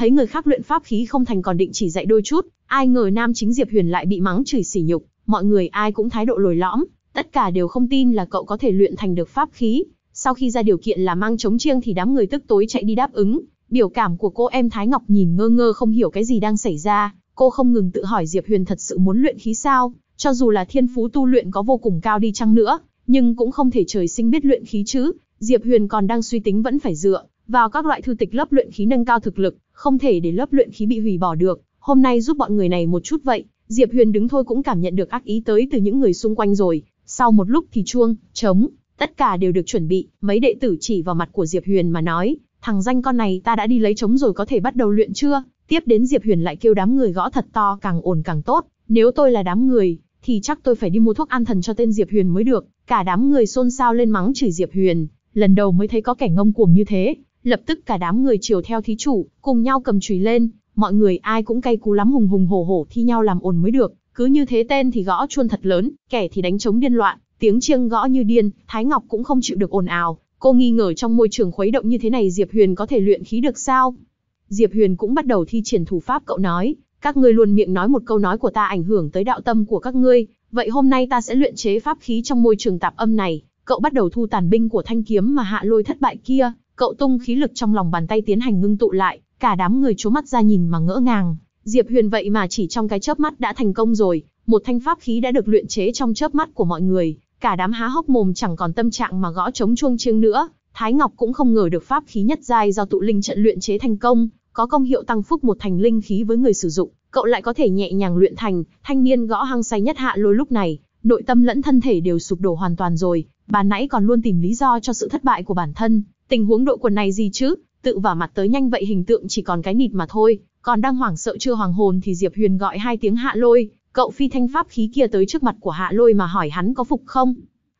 Thấy người khác luyện pháp khí không thành còn định chỉ dạy đôi chút, ai ngờ nam chính Diệp Huyền lại bị mắng chửi sỉ nhục, mọi người ai cũng thái độ lồi lõm, tất cả đều không tin là cậu có thể luyện thành được pháp khí. Sau khi ra điều kiện là mang chống chiêng thì đám người tức tối chạy đi đáp ứng, biểu cảm của cô em Thái Ngọc nhìn ngơ ngơ không hiểu cái gì đang xảy ra, cô không ngừng tự hỏi Diệp Huyền thật sự muốn luyện khí sao, cho dù là thiên phú tu luyện có vô cùng cao đi chăng nữa, nhưng cũng không thể trời sinh biết luyện khí chứ, Diệp Huyền còn đang suy tính vẫn phải dựa vào các loại thư tịch lớp luyện khí nâng cao thực lực, không thể để lớp luyện khí bị hủy bỏ được, hôm nay giúp bọn người này một chút vậy, Diệp Huyền đứng thôi cũng cảm nhận được ác ý tới từ những người xung quanh rồi, sau một lúc thì chuông, trống, tất cả đều được chuẩn bị, mấy đệ tử chỉ vào mặt của Diệp Huyền mà nói, thằng danh con này ta đã đi lấy trống rồi có thể bắt đầu luyện chưa, tiếp đến Diệp Huyền lại kêu đám người gõ thật to càng ồn càng tốt, nếu tôi là đám người, thì chắc tôi phải đi mua thuốc an thần cho tên Diệp Huyền mới được, cả đám người xôn xao lên mắng chửi Diệp Huyền, lần đầu mới thấy có kẻ ngông cuồng như thế, Lập tức cả đám người chiều theo thí chủ, cùng nhau cầm chùy lên, mọi người ai cũng cay cú lắm hùng hùng hổ hổ thi nhau làm ồn mới được, cứ như thế tên thì gõ chuông thật lớn, kẻ thì đánh trống điên loạn, tiếng chiêng gõ như điên, Thái Ngọc cũng không chịu được ồn ào, cô nghi ngờ trong môi trường khuấy động như thế này Diệp Huyền có thể luyện khí được sao? Diệp Huyền cũng bắt đầu thi triển thủ pháp cậu nói, các ngươi luôn miệng nói một câu nói của ta ảnh hưởng tới đạo tâm của các ngươi, vậy hôm nay ta sẽ luyện chế pháp khí trong môi trường tạp âm này, cậu bắt đầu thu tàn binh của thanh kiếm mà hạ lôi thất bại kia, Cậu tung khí lực trong lòng bàn tay tiến hành ngưng tụ lại, cả đám người trố mắt ra nhìn mà ngỡ ngàng. Diệp Huyền vậy mà chỉ trong cái chớp mắt đã thành công rồi, một thanh pháp khí đã được luyện chế trong chớp mắt của mọi người, cả đám há hốc mồm chẳng còn tâm trạng mà gõ chống chuông chiêng nữa. Thái Ngọc cũng không ngờ được pháp khí nhất giai do tụ linh trận luyện chế thành công, có công hiệu tăng phúc một thành linh khí với người sử dụng, cậu lại có thể nhẹ nhàng luyện thành, thanh niên gõ hăng say nhất hạ lôi lúc này, nội tâm lẫn thân thể đều sụp đổ hoàn toàn rồi, bà nãy còn luôn tìm lý do cho sự thất bại của bản thân, tình huống độ quần này gì chứ, tự vả mặt tới nhanh vậy hình tượng chỉ còn cái nịt mà thôi, còn đang hoảng sợ chưa hoàng hồn thì Diệp Huyền gọi hai tiếng hạ lôi, cậu phi thanh pháp khí kia tới trước mặt của hạ lôi mà hỏi hắn có phục không.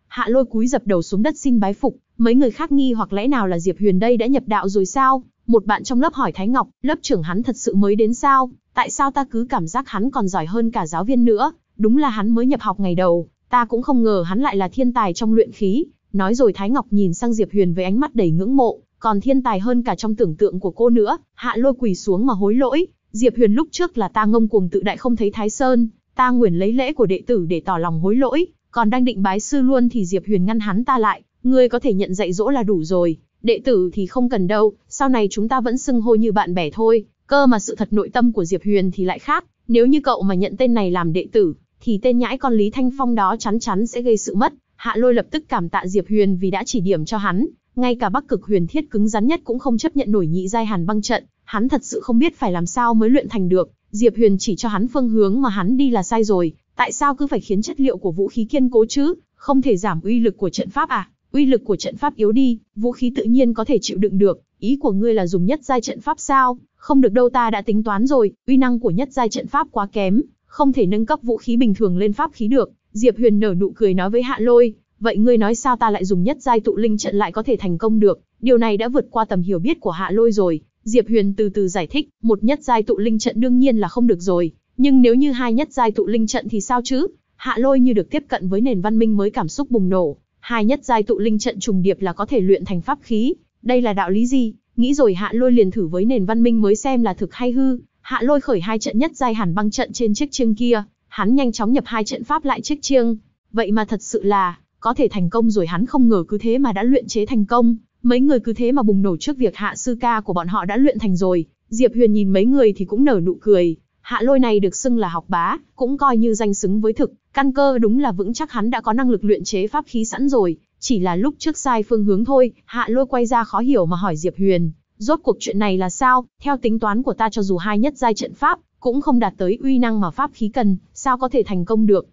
Hạ lôi cúi dập đầu xuống đất xin bái phục, mấy người khác nghi hoặc lẽ nào là Diệp Huyền đây đã nhập đạo rồi sao, một bạn trong lớp hỏi Thái Ngọc, lớp trưởng hắn thật sự mới đến sao, tại sao ta cứ cảm giác hắn còn giỏi hơn cả giáo viên nữa, Đúng là hắn mới nhập học ngày đầu, ta cũng không ngờ hắn lại là thiên tài trong luyện khí. Nói rồi Thái Ngọc nhìn sang Diệp Huyền với ánh mắt đầy ngưỡng mộ, còn thiên tài hơn cả trong tưởng tượng của cô nữa. Hạ lôi quỳ xuống mà hối lỗi. Diệp Huyền lúc trước là ta ngông cuồng tự đại không thấy Thái Sơn, ta nguyện lấy lễ của đệ tử để tỏ lòng hối lỗi, còn đang định bái sư luôn thì Diệp Huyền ngăn hắn ta lại, ngươi có thể nhận dạy dỗ là đủ rồi, đệ tử thì không cần đâu, sau này chúng ta vẫn xưng hô như bạn bè thôi, cơ mà sự thật nội tâm của Diệp Huyền thì lại khác, nếu như cậu mà nhận tên này làm đệ tử, thì tên nhãi con Lý Thanh Phong đó chắn chắn sẽ gây sự mất. Hạ Lôi lập tức cảm tạ Diệp Huyền vì đã chỉ điểm cho hắn, ngay cả Bắc Cực Huyền Thiết cứng rắn nhất cũng không chấp nhận nổi nhị giai Hàn băng trận, hắn thật sự không biết phải làm sao mới luyện thành được. Diệp Huyền chỉ cho hắn phương hướng mà hắn đi là sai rồi, tại sao cứ phải khiến chất liệu của vũ khí kiên cố chứ, không thể giảm uy lực của trận pháp à? Uy lực của trận pháp yếu đi, vũ khí tự nhiên có thể chịu đựng được, ý của ngươi là dùng nhất giai trận pháp sao? Không được đâu ta đã tính toán rồi, uy năng của nhất giai trận pháp quá kém, không thể nâng cấp vũ khí bình thường lên pháp khí được. Diệp Huyền nở nụ cười nói với Hạ Lôi, vậy ngươi nói sao ta lại dùng nhất giai tụ linh trận lại có thể thành công được? Điều này đã vượt qua tầm hiểu biết của Hạ Lôi rồi. Diệp Huyền từ từ giải thích, một nhất giai tụ linh trận đương nhiên là không được rồi, nhưng nếu như hai nhất giai tụ linh trận thì sao chứ? Hạ Lôi như được tiếp cận với nền văn minh mới cảm xúc bùng nổ, hai nhất giai tụ linh trận trùng điệp là có thể luyện thành pháp khí, đây là đạo lý gì? Nghĩ rồi Hạ Lôi liền thử với nền văn minh mới xem là thực hay hư, Hạ Lôi khởi hai trận nhất giai hàn băng trận trên chiếc chiêng kia, hắn nhanh chóng nhập hai trận pháp lại chiếc chiêng. Vậy mà thật sự là có thể thành công rồi hắn không ngờ cứ thế mà đã luyện chế thành công, mấy người cứ thế mà bùng nổ trước việc hạ sư ca của bọn họ đã luyện thành rồi. Diệp Huyền nhìn mấy người thì cũng nở nụ cười, hạ lôi này được xưng là học bá, cũng coi như danh xứng với thực, căn cơ đúng là vững chắc hắn đã có năng lực luyện chế pháp khí sẵn rồi, chỉ là lúc trước sai phương hướng thôi, hạ lôi quay ra khó hiểu mà hỏi Diệp Huyền, Rốt cuộc chuyện này là sao? Theo tính toán của ta cho dù hai nhất giai trận pháp, cũng không đạt tới uy năng mà pháp khí cần, sao có thể thành công được?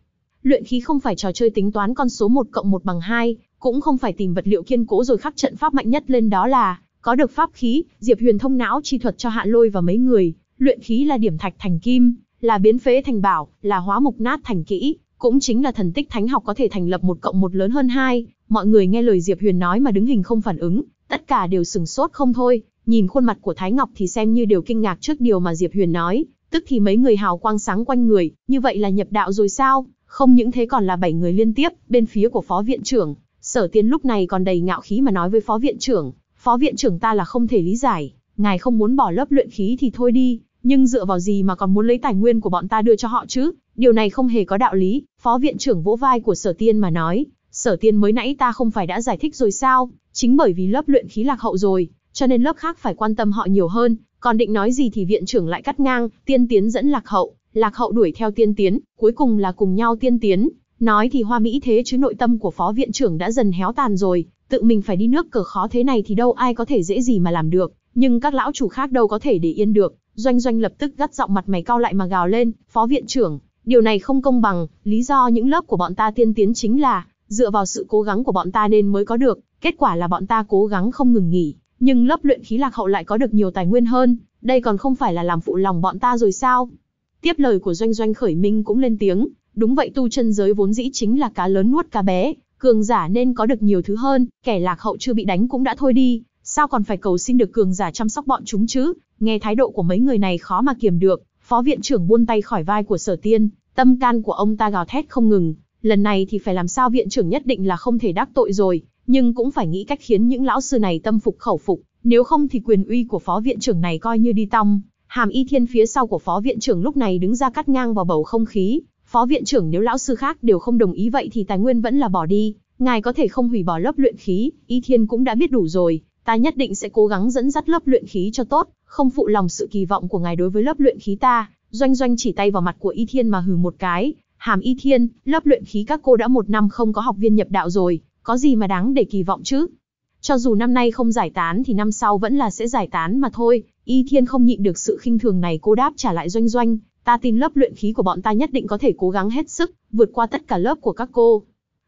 Luyện khí không phải trò chơi tính toán con số 1 cộng 1 bằng 2, cũng không phải tìm vật liệu kiên cố rồi khắc trận pháp mạnh nhất lên đó là có được pháp khí, Diệp Huyền thông não chi thuật cho Hạ Lôi và mấy người, luyện khí là điểm thạch thành kim, là biến phế thành bảo, là hóa mục nát thành kỹ, cũng chính là thần tích thánh học có thể thành lập một cộng một lớn hơn hai. Mọi người nghe lời Diệp Huyền nói mà đứng hình không phản ứng, tất cả đều sừng sốt không thôi, Nhìn khuôn mặt của Thái Ngọc thì xem như đều kinh ngạc trước điều mà Diệp Huyền nói, tức thì mấy người hào quang sáng quanh người, như vậy là nhập đạo rồi sao? Không những thế còn là bảy người liên tiếp, bên phía của phó viện trưởng, sở tiến lúc này còn đầy ngạo khí mà nói với phó viện trưởng, phó viện trưởng ta là không thể lý giải, ngài không muốn bỏ lớp luyện khí thì thôi đi, nhưng dựa vào gì mà còn muốn lấy tài nguyên của bọn ta đưa cho họ chứ? Điều này không hề có đạo lý, phó viện trưởng vỗ vai của sở tiên mà nói, sở tiên mới nãy ta không phải đã giải thích rồi sao, chính bởi vì lớp luyện khí lạc hậu rồi, cho nên lớp khác phải quan tâm họ nhiều hơn, còn định nói gì thì viện trưởng lại cắt ngang, tiên tiến dẫn lạc hậu, lạc hậu đuổi theo tiên tiến, cuối cùng là cùng nhau tiên tiến. Nói thì hoa mỹ thế chứ nội tâm của phó viện trưởng đã dần héo tàn rồi, tự mình phải đi nước cờ khó thế này thì đâu ai có thể dễ gì mà làm được, nhưng các lão chủ khác đâu có thể để yên được. Doanh doanh lập tức gắt giọng mặt mày cao lại mà gào lên, phó viện trưởng, điều này không công bằng, lý do những lớp của bọn ta tiên tiến chính là, dựa vào sự cố gắng của bọn ta nên mới có được, kết quả là bọn ta cố gắng không ngừng nghỉ, nhưng lớp luyện khí lạc hậu lại có được nhiều tài nguyên hơn, đây còn không phải là làm phụ lòng bọn ta rồi sao? Tiếp lời của Doanh Doanh Khởi Minh cũng lên tiếng, đúng vậy tu chân giới vốn dĩ chính là cá lớn nuốt cá bé, cường giả nên có được nhiều thứ hơn, kẻ lạc hậu chưa bị đánh cũng đã thôi đi, sao còn phải cầu xin được cường giả chăm sóc bọn chúng chứ? Nghe thái độ của mấy người này khó mà kiềm được, phó viện trưởng buôn tay khỏi vai của sở tiên, tâm can của ông ta gào thét không ngừng, lần này thì phải làm sao viện trưởng nhất định là không thể đắc tội rồi, nhưng cũng phải nghĩ cách khiến những lão sư này tâm phục khẩu phục, nếu không thì quyền uy của phó viện trưởng này coi như đi tong. Hàm Y Thiên phía sau của phó viện trưởng lúc này đứng ra cắt ngang vào bầu không khí, phó viện trưởng nếu lão sư khác đều không đồng ý vậy thì tài nguyên vẫn là bỏ đi, ngài có thể không hủy bỏ lớp luyện khí, Y Thiên cũng đã biết đủ rồi, ta nhất định sẽ cố gắng dẫn dắt lớp luyện khí cho tốt, không phụ lòng sự kỳ vọng của ngài đối với lớp luyện khí ta. Doanh Doanh chỉ tay vào mặt của Y Thiên mà hừ một cái, Hàm Y Thiên, lớp luyện khí các cô đã một năm không có học viên nhập đạo rồi, có gì mà đáng để kỳ vọng chứ? Cho dù năm nay không giải tán thì năm sau vẫn là sẽ giải tán mà thôi, Y Thiên không nhịn được sự khinh thường này cô đáp trả lại doanh doanh, ta tin lớp luyện khí của bọn ta nhất định có thể cố gắng hết sức, vượt qua tất cả lớp của các cô.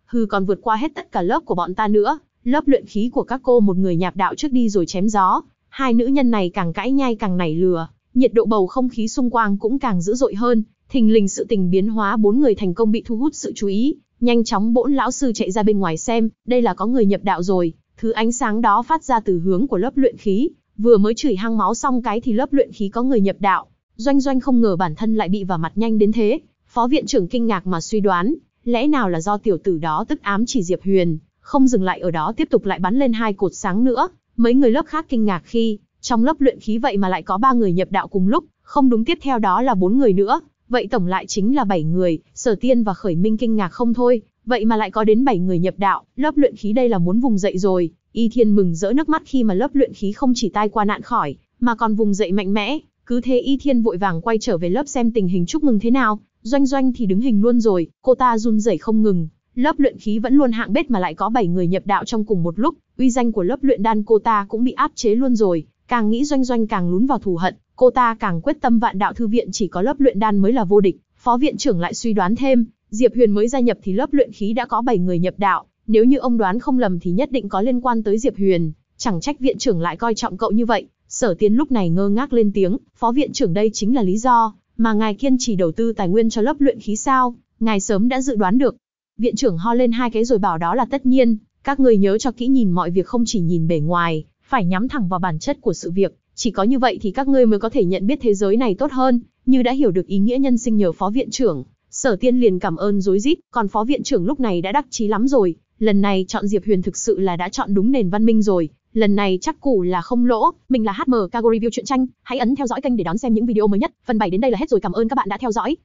Hừ còn vượt qua hết tất cả lớp của bọn ta nữa, lớp luyện khí của các cô một người nhạp đạo trước đi rồi chém gió, hai nữ nhân này càng cãi nhai càng nảy lừa, nhiệt độ bầu không khí xung quanh cũng càng dữ dội hơn, thình lình sự tình biến hóa bốn người thành công bị thu hút sự chú ý, Nhanh chóng bỗn lão sư chạy ra bên ngoài xem, đây là có người nhập đạo rồi, thứ ánh sáng đó phát ra từ hướng của lớp luyện khí, vừa mới chửi hăng máu xong cái thì lớp luyện khí có người nhập đạo. Doanh doanh không ngờ bản thân lại bị vào mặt nhanh đến thế, phó viện trưởng kinh ngạc mà suy đoán, lẽ nào là do tiểu tử đó tức ám chỉ Diệp Huyền, không dừng lại ở đó tiếp tục lại bắn lên hai cột sáng nữa. Mấy người lớp khác kinh ngạc khi, trong lớp luyện khí vậy mà lại có ba người nhập đạo cùng lúc, không đúng tiếp theo đó là bốn người nữa, Vậy tổng lại chính là 7 người, Sở Tiên và Khởi Minh kinh ngạc không thôi, vậy mà lại có đến 7 người nhập đạo, lớp luyện khí đây là muốn vùng dậy rồi. Y Thiên mừng rỡ nước mắt khi mà lớp luyện khí không chỉ tai qua nạn khỏi, mà còn vùng dậy mạnh mẽ, cứ thế Y Thiên vội vàng quay trở về lớp xem tình hình chúc mừng thế nào, Doanh Doanh thì đứng hình luôn rồi, cô ta run rẩy không ngừng. Lớp luyện khí vẫn luôn hạng bét mà lại có 7 người nhập đạo trong cùng một lúc, uy danh của lớp luyện đan cô ta cũng bị áp chế luôn rồi, Càng nghĩ doanh doanh càng lún vào thù hận, cô ta càng quyết tâm vạn đạo thư viện chỉ có lớp luyện đan mới là vô địch. Phó viện trưởng lại suy đoán thêm, Diệp Huyền mới gia nhập thì lớp luyện khí đã có bảy người nhập đạo, nếu như ông đoán không lầm thì nhất định có liên quan tới Diệp Huyền, chẳng trách viện trưởng lại coi trọng cậu như vậy. Sở Tiến lúc này ngơ ngác lên tiếng, phó viện trưởng đây chính là lý do mà ngài kiên trì đầu tư tài nguyên cho lớp luyện khí sao? Ngài sớm đã dự đoán được. Viện trưởng ho lên hai cái rồi bảo đó là tất nhiên, các người nhớ cho kỹ nhìn mọi việc không chỉ nhìn bề ngoài, phải nhắm thẳng vào bản chất của sự việc, chỉ có như vậy thì các ngươi mới có thể nhận biết thế giới này tốt hơn, như đã hiểu được ý nghĩa nhân sinh nhờ phó viện trưởng. Sở Tiên liền cảm ơn rối rít, còn phó viện trưởng lúc này đã đắc chí lắm rồi, lần này chọn Diệp Huyền thực sự là đã chọn đúng nền văn minh rồi, lần này chắc củ là không lỗ, mình là HM Cargo Review truyện tranh, hãy ấn theo dõi kênh để đón xem những video mới nhất, phần 7 đến đây là hết rồi cảm ơn các bạn đã theo dõi.